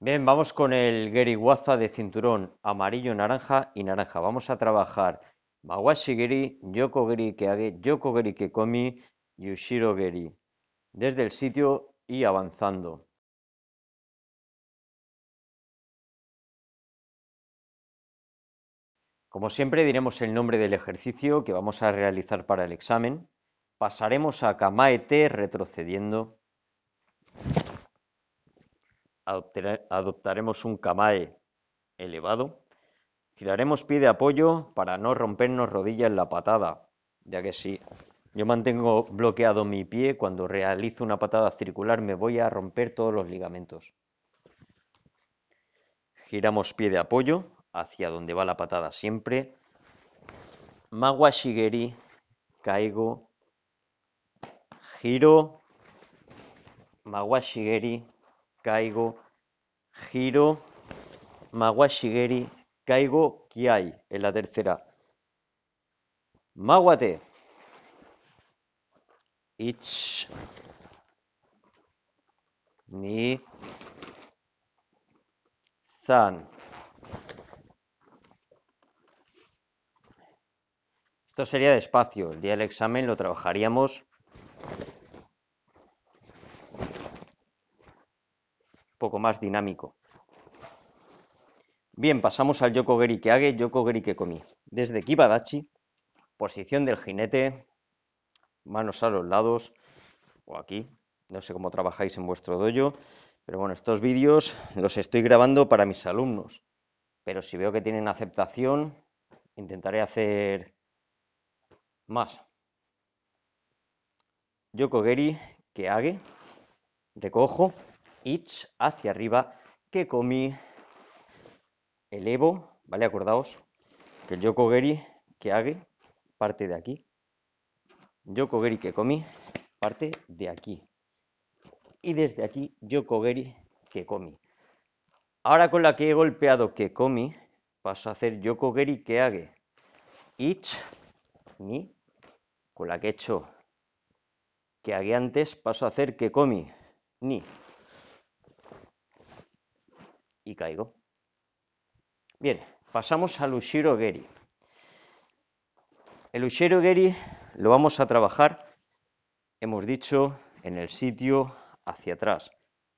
Bien, vamos con el Waza de cinturón amarillo, naranja y naranja. Vamos a trabajar Mawashi Geri, Yoko Geri Keage, Yoko Geri Kekomi, Yushiro Geri. Desde el sitio y avanzando. Como siempre diremos el nombre del ejercicio que vamos a realizar para el examen. Pasaremos a Kamaete retrocediendo adoptaremos un kamae elevado. Giraremos pie de apoyo para no rompernos rodillas en la patada, ya que si yo mantengo bloqueado mi pie, cuando realizo una patada circular me voy a romper todos los ligamentos. Giramos pie de apoyo hacia donde va la patada siempre. Magua caigo, giro, Magua giro, magua shigeri, caigo, Kiai en la tercera. maguate, Ich. Ni. San. Esto sería despacio. El día del examen lo trabajaríamos poco más dinámico. Bien, pasamos al yokogeri que hague, Yoko que comí. Desde Kibadachi, posición del jinete, manos a los lados, o aquí, no sé cómo trabajáis en vuestro dojo, pero bueno, estos vídeos los estoy grabando para mis alumnos, pero si veo que tienen aceptación, intentaré hacer más. yokogeri que hague, recojo, itch hacia arriba que comí el Evo, ¿vale? Acordaos que el Yokogeri que hague parte de aquí. Yokogeri que comí parte de aquí. Y desde aquí Yokogeri que comí. Ahora con la que he golpeado que comí, paso a hacer Yokogeri que hague. Itch, ni con la que he hecho que hague antes, paso a hacer que comí, ni y caigo. Bien, pasamos al Ushiro Geri. El Ushiro Geri lo vamos a trabajar, hemos dicho, en el sitio hacia atrás.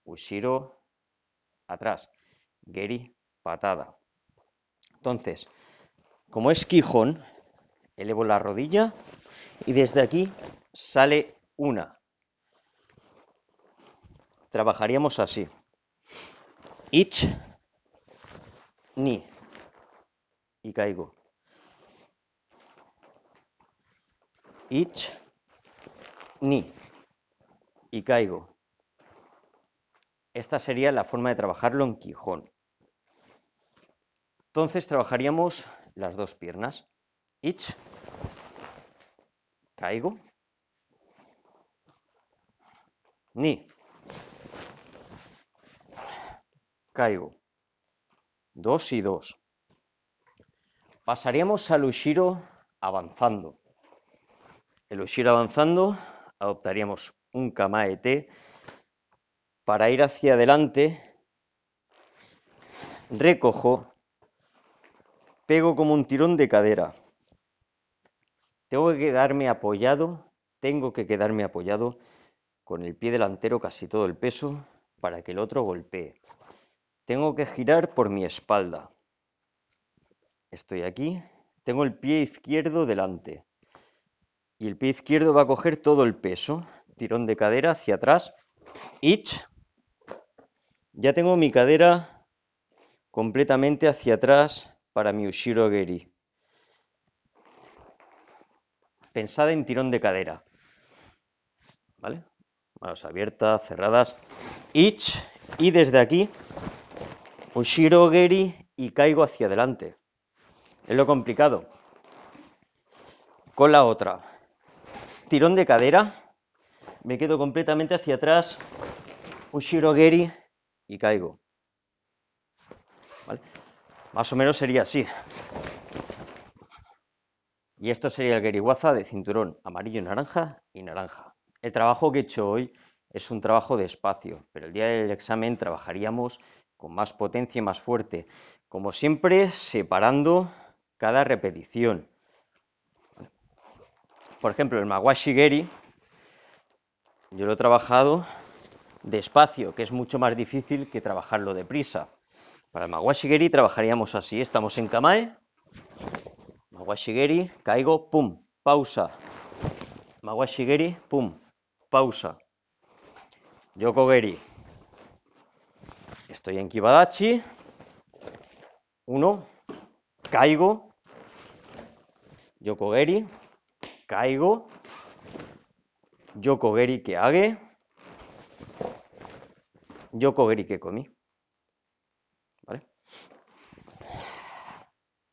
Ushiro, atrás. Geri, patada. Entonces, como es Quijón, elevo la rodilla y desde aquí sale una. Trabajaríamos así. Ich ni. Y caigo. Ich ni. Y caigo. Esta sería la forma de trabajarlo en Quijón. Entonces trabajaríamos las dos piernas. Ich caigo. Ni caigo. dos y dos, Pasaríamos al Ushiro avanzando. El Ushiro avanzando adoptaríamos un Kamae para ir hacia adelante. Recojo, pego como un tirón de cadera. Tengo que quedarme apoyado, tengo que quedarme apoyado con el pie delantero casi todo el peso para que el otro golpee. Tengo que girar por mi espalda. Estoy aquí. Tengo el pie izquierdo delante. Y el pie izquierdo va a coger todo el peso. Tirón de cadera hacia atrás. Ich. Ya tengo mi cadera completamente hacia atrás para mi Ushiro Geri. pensada en tirón de cadera. ¿Vale? Manos abiertas, cerradas. Ich. Y desde aquí un Geri y caigo hacia adelante. Es lo complicado. Con la otra. Tirón de cadera. Me quedo completamente hacia atrás. Ushiro Geri y caigo. Más o menos sería así. Y esto sería el Geriwaza de cinturón amarillo, naranja y naranja. El trabajo que he hecho hoy es un trabajo de espacio, pero el día del examen trabajaríamos con más potencia y más fuerte. Como siempre, separando cada repetición. Por ejemplo, el geri, yo lo he trabajado despacio, que es mucho más difícil que trabajarlo deprisa. Para el geri, trabajaríamos así, estamos en Kamae, geri, caigo, pum, pausa. geri, pum, pausa. Yokogeri, Estoy en Kibadachi. Uno. Caigo. Yokogeri. Caigo. Yokogeri que hague. Yokogeri que comí.